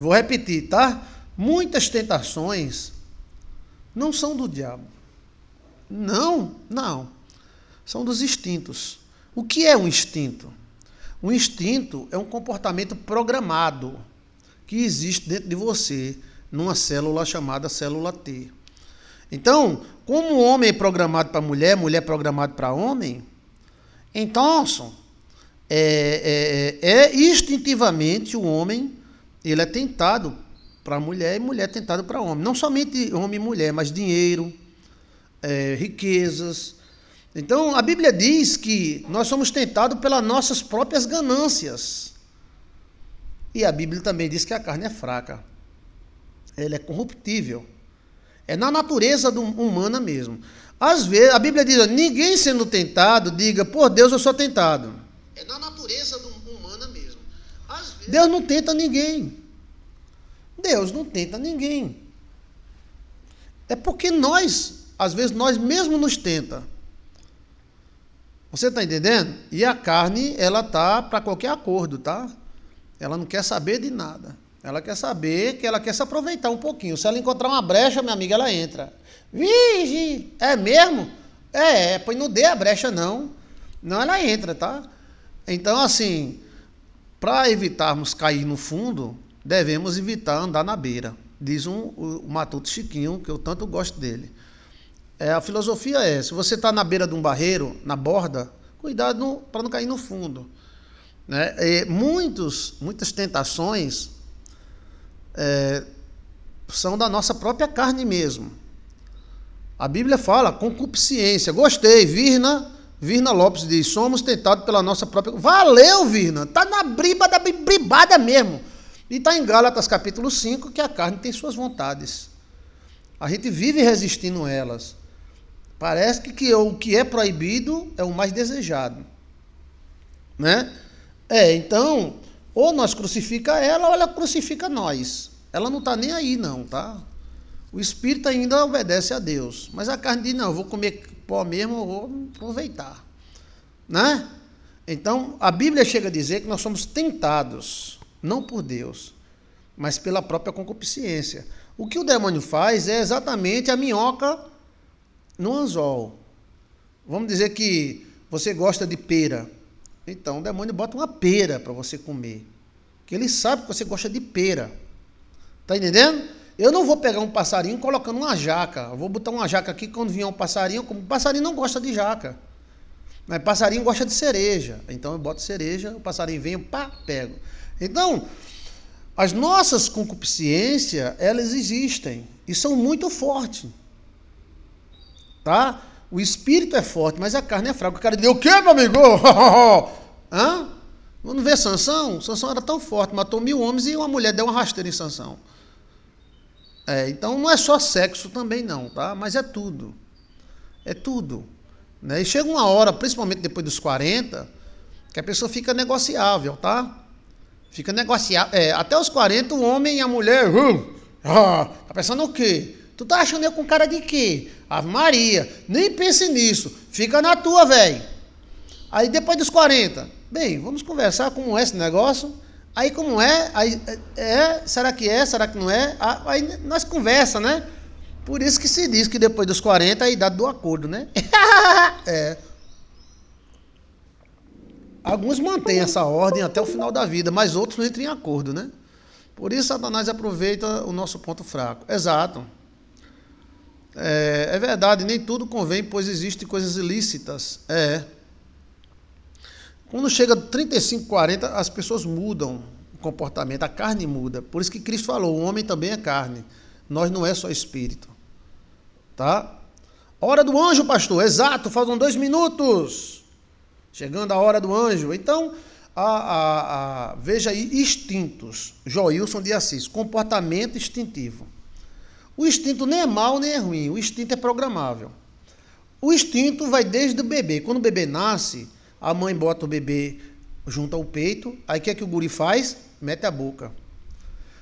Vou repetir, tá? Muitas tentações não são do diabo. Não, não. São dos instintos. O que é um instinto? Um instinto é um comportamento programado que existe dentro de você numa célula chamada célula T. Então, como o homem é programado para mulher, mulher é programado para homem, então é, é, é, é instintivamente o homem ele é tentado para mulher e mulher é tentado para homem. Não somente homem e mulher, mas dinheiro, é, riquezas. Então a Bíblia diz que nós somos tentados pelas nossas próprias ganâncias. E a Bíblia também diz que a carne é fraca. Ela é corruptível. É na natureza do, humana mesmo. Às vezes, a Bíblia diz: ninguém sendo tentado, diga, por Deus eu sou tentado. É na natureza. Deus não tenta ninguém. Deus não tenta ninguém. É porque nós, às vezes, nós mesmos nos tenta. Você está entendendo? E a carne, ela tá para qualquer acordo, tá? Ela não quer saber de nada. Ela quer saber que ela quer se aproveitar um pouquinho. Se ela encontrar uma brecha, minha amiga, ela entra. Vige! É mesmo? É, pois não dê a brecha, não. Não, ela entra, tá? Então, assim, para evitarmos cair no fundo, devemos evitar andar na beira, diz um, o, Matuto Chiquinho, que eu tanto gosto dele. É, a filosofia é: se você está na beira de um barreiro, na borda, cuidado para não cair no fundo. Né? E muitos, muitas tentações é, são da nossa própria carne mesmo. A Bíblia fala concupiscência. Gostei, virna Virna Lopes diz: somos tentados pela nossa própria. Valeu, Virna! Está na briba da bribada mesmo. E está em Gálatas capítulo 5 que a carne tem suas vontades. A gente vive resistindo a elas. Parece que, que é o que é proibido é o mais desejado. Né? É, então, ou nós crucifica ela ou ela crucifica nós. Ela não está nem aí, não, tá? O espírito ainda obedece a Deus, mas a carne diz: não, eu vou comer pó mesmo, eu vou aproveitar. Né? Então, a Bíblia chega a dizer que nós somos tentados, não por Deus, mas pela própria concupiscência. O que o demônio faz é exatamente a minhoca no anzol. Vamos dizer que você gosta de pera. Então, o demônio bota uma pera para você comer. Que ele sabe que você gosta de pera. Tá entendendo? Eu não vou pegar um passarinho colocando uma jaca. Eu vou botar uma jaca aqui quando vier um passarinho. Como passarinho não gosta de jaca. Mas passarinho gosta de cereja. Então eu boto cereja, o passarinho vem, pá, pego. Então, as nossas concupiscências, elas existem e são muito fortes. Tá? O espírito é forte, mas a carne é fraca. O cara diz, o quê, meu amigo? Hã? Vamos ver Sansão? Sansão era tão forte, matou mil homens e uma mulher deu uma rasteira em Sansão. É, então não é só sexo também não, tá? Mas é tudo. É tudo. Né? E chega uma hora, principalmente depois dos 40, que a pessoa fica negociável, tá? Fica negociável. É, até os 40, o homem e a mulher. Uh, ah, tá pensando o quê? Tu tá achando eu com cara de quê? Ave Maria, nem pense nisso. Fica na tua, velho. Aí depois dos 40, bem, vamos conversar como é esse negócio. Aí como é? Aí, é, é? Será que é? Será que não é? Ah, aí nós conversa, né? Por isso que se diz que depois dos 40 é a idade do acordo, né? é. Alguns mantêm essa ordem até o final da vida, mas outros não entram em acordo, né? Por isso Satanás aproveita o nosso ponto fraco. Exato. É, é verdade, nem tudo convém, pois existem coisas ilícitas. É. Quando chega 35, 40, as pessoas mudam o comportamento, a carne muda. Por isso que Cristo falou: o homem também é carne. Nós não é só espírito. Tá? Hora do anjo, pastor. Exato, faltam dois minutos. Chegando a hora do anjo. Então, a, a, a, veja aí: instintos. Joilson de Assis: comportamento instintivo. O instinto nem é mal nem é ruim. O instinto é programável. O instinto vai desde o bebê. Quando o bebê nasce a mãe bota o bebê junto ao peito, aí o que é que o guri faz? Mete a boca.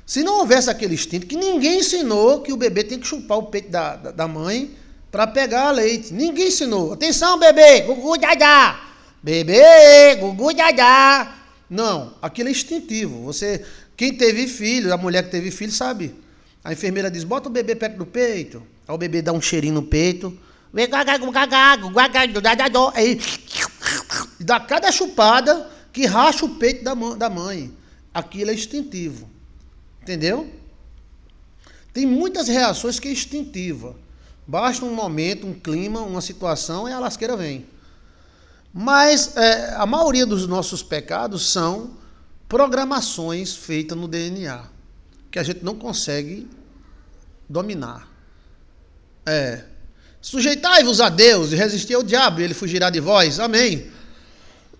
Se não houvesse aquele instinto, que ninguém ensinou que o bebê tem que chupar o peito da, da, da mãe para pegar leite. Ninguém ensinou. Atenção, bebê! Gugu, dadá! Bebê! Gugu, dadá! Não, aquilo é instintivo. Você, quem teve filho, a mulher que teve filho, sabe. A enfermeira diz, bota o bebê perto do peito. Aí o bebê dá um cheirinho no peito. Aí e dá cada chupada que racha o peito da mãe. Aquilo é instintivo. Entendeu? Tem muitas reações que é instintiva. Basta um momento, um clima, uma situação e a lasqueira vem. Mas é, a maioria dos nossos pecados são programações feitas no DNA, que a gente não consegue dominar. É, Sujeitai-vos a Deus e resisti ao diabo, e ele fugirá de vós. Amém.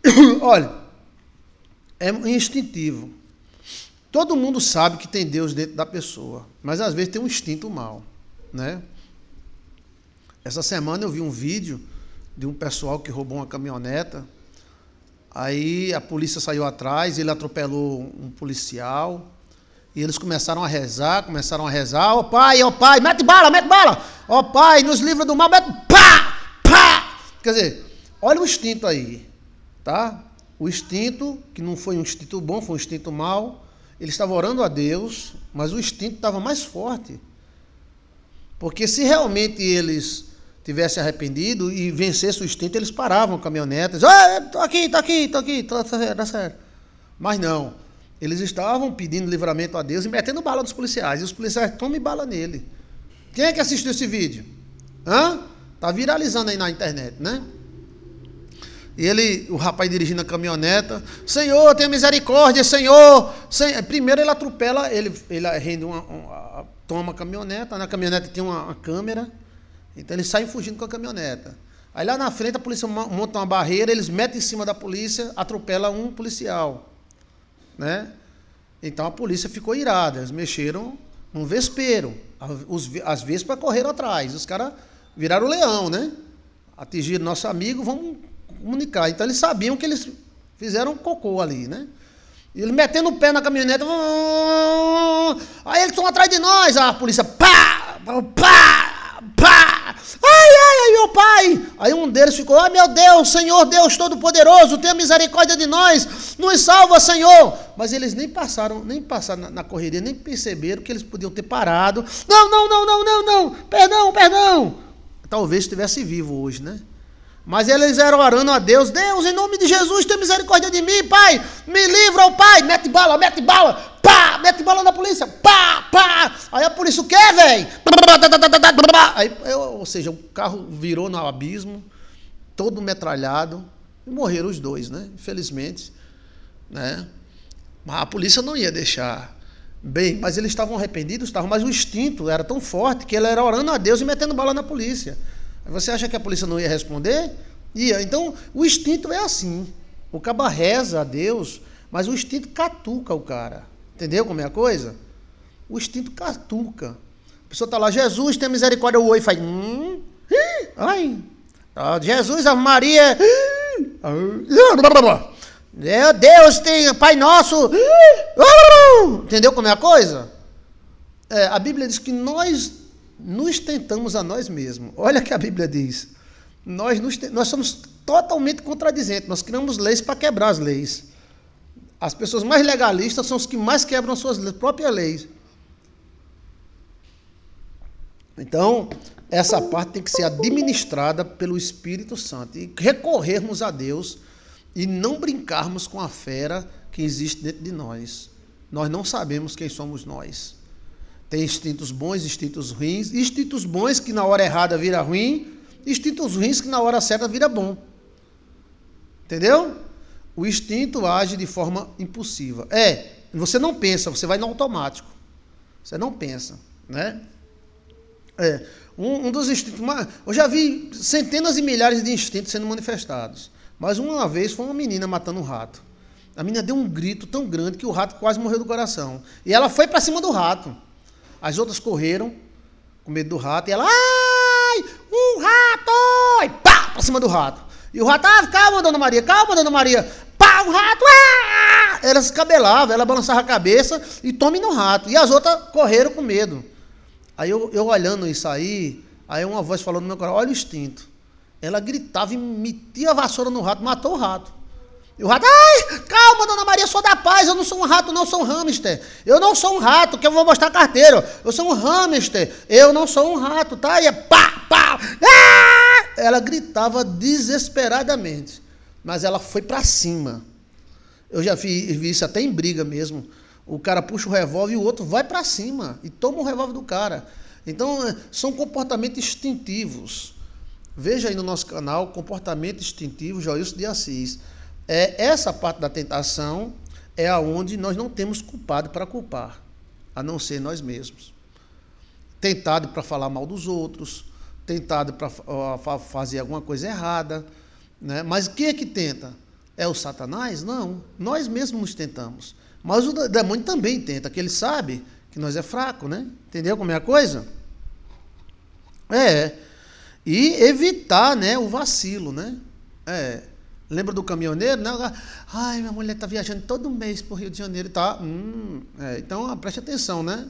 Olha, é instintivo. Todo mundo sabe que tem Deus dentro da pessoa, mas às vezes tem um instinto mal, né? Essa semana eu vi um vídeo de um pessoal que roubou uma caminhoneta. Aí a polícia saiu atrás, ele atropelou um policial. E eles começaram a rezar, começaram a rezar, ó oh, pai, ó oh, pai, mete bala, mete bala, ó oh, pai, nos livra do mal, mete, pá, pá. Quer dizer, olha o instinto aí, tá? O instinto, que não foi um instinto bom, foi um instinto mau, ele estava orando a Deus, mas o instinto estava mais forte. Porque se realmente eles tivessem arrependido e vencesse o instinto, eles paravam caminhonetas, ah, tô aqui, tô aqui, tô aqui, tá certo, tá certo. Mas não, eles estavam pedindo livramento a Deus e metendo bala nos policiais. E os policiais tomem bala nele. Quem é que assistiu esse vídeo? Hã? Tá viralizando aí na internet, né? E ele, o rapaz dirigindo a caminhoneta, Senhor, tenha misericórdia, Senhor. Primeiro ele atropela, ele, ele rende uma, uma, toma a caminhoneta, na caminhoneta tem uma, uma, câmera, então ele sai fugindo com a caminhoneta. Aí lá na frente a polícia monta uma barreira, eles metem em cima da polícia, atropela um policial né? Então a polícia ficou irada, eles mexeram num vespeiro. as vespas correram atrás, os caras viraram leão, né? Atingiram nosso amigo, vamos comunicar. Então eles sabiam que eles fizeram cocô ali, né? E ele metendo o pé na caminhonete, aí eles estão atrás de nós, a polícia, pá, pá, pá, ah! ai meu pai! Aí um deles ficou, ai ah, meu Deus, Senhor Deus Todo-Poderoso, tenha misericórdia de nós, nos salva, Senhor! Mas eles nem passaram, nem passaram na, na correria, nem perceberam que eles podiam ter parado. Não, não, não, não, não, não, perdão, perdão! Talvez estivesse vivo hoje, né? Mas eles eram orando a Deus: Deus, em nome de Jesus, tem misericórdia de mim, Pai. Me livra, Pai. Mete bala, mete bala. Pá, mete bala na polícia. Pá, pá. Aí a polícia o quê, velho? Aí, ou seja, o carro virou no abismo, todo metralhado. E morreram os dois, né? Infelizmente. Né? Mas a polícia não ia deixar. Bem, mas eles estavam arrependidos, estavam, mas o instinto era tão forte que ele era orando a Deus e metendo bala na polícia. Você acha que a polícia não ia responder? Ia. Então, o instinto é assim. O caba reza a Deus, mas o instinto catuca o cara. Entendeu como é a coisa? O instinto catuca. A pessoa está lá, Jesus, tem misericórdia, o oi faz. Hum, ai. Ah, Jesus, a Maria. Hi, meu é, Deus, tem Pai Nosso. entendeu como é a coisa? É, a Bíblia diz que nós nos tentamos a nós mesmos. Olha que a Bíblia diz. Nós, nos, nós somos totalmente contradizentes. Nós criamos leis para quebrar as leis. As pessoas mais legalistas são os que mais quebram suas próprias leis. Então, essa parte tem que ser administrada pelo Espírito Santo e recorrermos a Deus e não brincarmos com a fera que existe dentro de nós. Nós não sabemos quem somos nós. Tem instintos bons, instintos ruins, instintos bons que na hora errada vira ruim, instintos ruins que na hora certa vira bom. Entendeu? O instinto age de forma impulsiva. É, você não pensa, você vai no automático. Você não pensa, né? É, um, um dos instintos mais. Eu já vi centenas e milhares de instintos sendo manifestados. Mas uma vez foi uma menina matando um rato. A menina deu um grito tão grande que o rato quase morreu do coração. E ela foi para cima do rato. As outras correram com medo do rato e ela, ai, um rato! E pá, pra cima do rato. E o rato, ah, calma, dona Maria, calma, dona Maria. Pá, o rato, ah! Ela se cabelava, ela balançava a cabeça e tome no rato. E as outras correram com medo. Aí eu, eu olhando isso aí, aí uma voz falou no meu coração, olha o instinto. Ela gritava e metia a vassoura no rato, matou o rato. E o rato, ai, calma, dona Maria, sou da paz, eu não sou um rato, não sou um hamster. Eu não sou um rato, que eu vou mostrar carteira. Eu sou um hamster, eu não sou um rato, tá? E é pá, pá, ah! Ela gritava desesperadamente, mas ela foi para cima. Eu já vi, vi, isso até em briga mesmo. O cara puxa o revólver e o outro vai para cima e toma o revólver do cara. Então, eh, são comportamentos instintivos. Veja aí no nosso canal, comportamento instintivo Joilson de Assis. É, essa parte da tentação é aonde nós não temos culpado para culpar, a não ser nós mesmos. Tentado para falar mal dos outros, tentado para fazer alguma coisa errada, né? Mas quem é que tenta? É o Satanás? Não, nós mesmos nos tentamos. Mas o demônio também tenta, que ele sabe que nós é fraco, né? Entendeu como é a coisa? É. E evitar, né, o vacilo, né? É. Lembra do caminhoneiro, né? Ai, minha mulher tá viajando todo mês o Rio de Janeiro, tá? Hum, é, então, ah, preste atenção, né?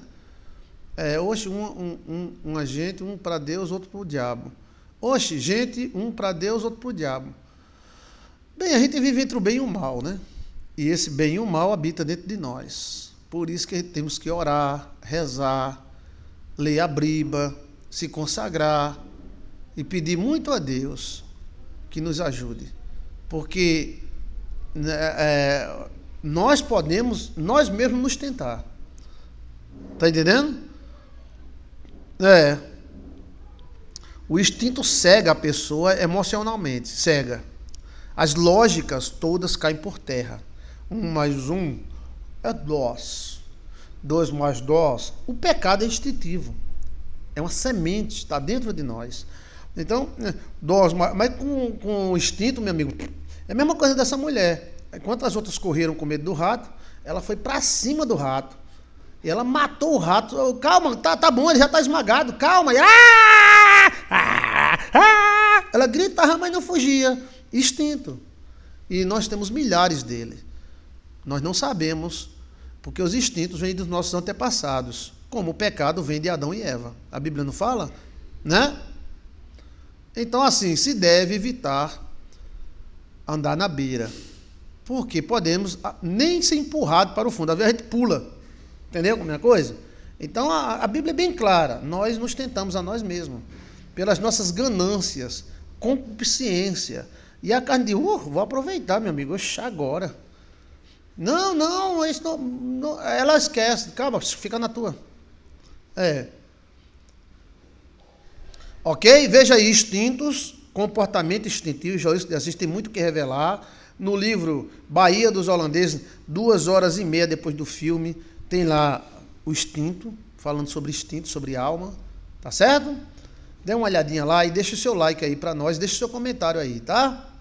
É, hoje um, um, um, um agente, um para Deus, outro pro diabo. Hoje, gente, um para Deus, outro pro diabo. Bem, a gente vive entre o bem e o mal, né? E esse bem e o mal habita dentro de nós. Por isso que temos que orar, rezar, ler a briba, se consagrar e pedir muito a Deus que nos ajude. Porque né, é, nós podemos, nós mesmos nos tentar. Está entendendo? É. O instinto cega a pessoa emocionalmente, cega. As lógicas todas caem por terra. Um mais um é dois. Dois mais dois. O pecado é instintivo. É uma semente, está dentro de nós. Então, né, dós, mas com, com o instinto, meu amigo, é a mesma coisa dessa mulher. Enquanto as outras correram com medo do rato, ela foi para cima do rato. E ela matou o rato. Eu, calma, tá, tá bom, ele já tá esmagado, calma. E, ah, ah, ah. Ela gritava, mas não fugia. Instinto. E nós temos milhares dele. Nós não sabemos, porque os instintos vêm dos nossos antepassados, como o pecado vem de Adão e Eva. A Bíblia não fala? Né? Então, assim, se deve evitar andar na beira. Porque podemos ah, nem ser empurrado para o fundo. a gente pula. Entendeu como é a coisa? Então a, a Bíblia é bem clara. Nós nos tentamos a nós mesmos. Pelas nossas ganâncias, concupiscência. E a carne de uh, vou aproveitar, meu amigo. Oxe, agora. Não, não, isso não, não, ela esquece. Calma, fica na tua. É. Ok? Veja aí, instintos, comportamento instintivo, já de tem muito que revelar. No livro Bahia dos Holandeses, duas horas e meia depois do filme, tem lá o instinto, falando sobre instinto, sobre alma, tá certo? Dê uma olhadinha lá e deixe o seu like aí para nós, deixe o seu comentário aí, tá?